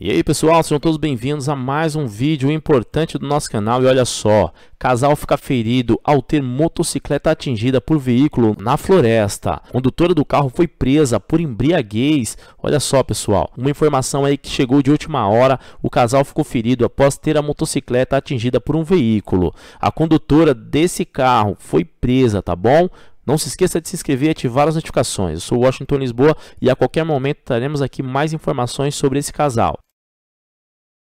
E aí pessoal, sejam todos bem-vindos a mais um vídeo importante do nosso canal e olha só, casal fica ferido ao ter motocicleta atingida por veículo na floresta. condutora do carro foi presa por embriaguez. Olha só pessoal, uma informação aí que chegou de última hora, o casal ficou ferido após ter a motocicleta atingida por um veículo. A condutora desse carro foi presa, tá bom? Não se esqueça de se inscrever e ativar as notificações. Eu sou Washington Lisboa e a qualquer momento teremos aqui mais informações sobre esse casal.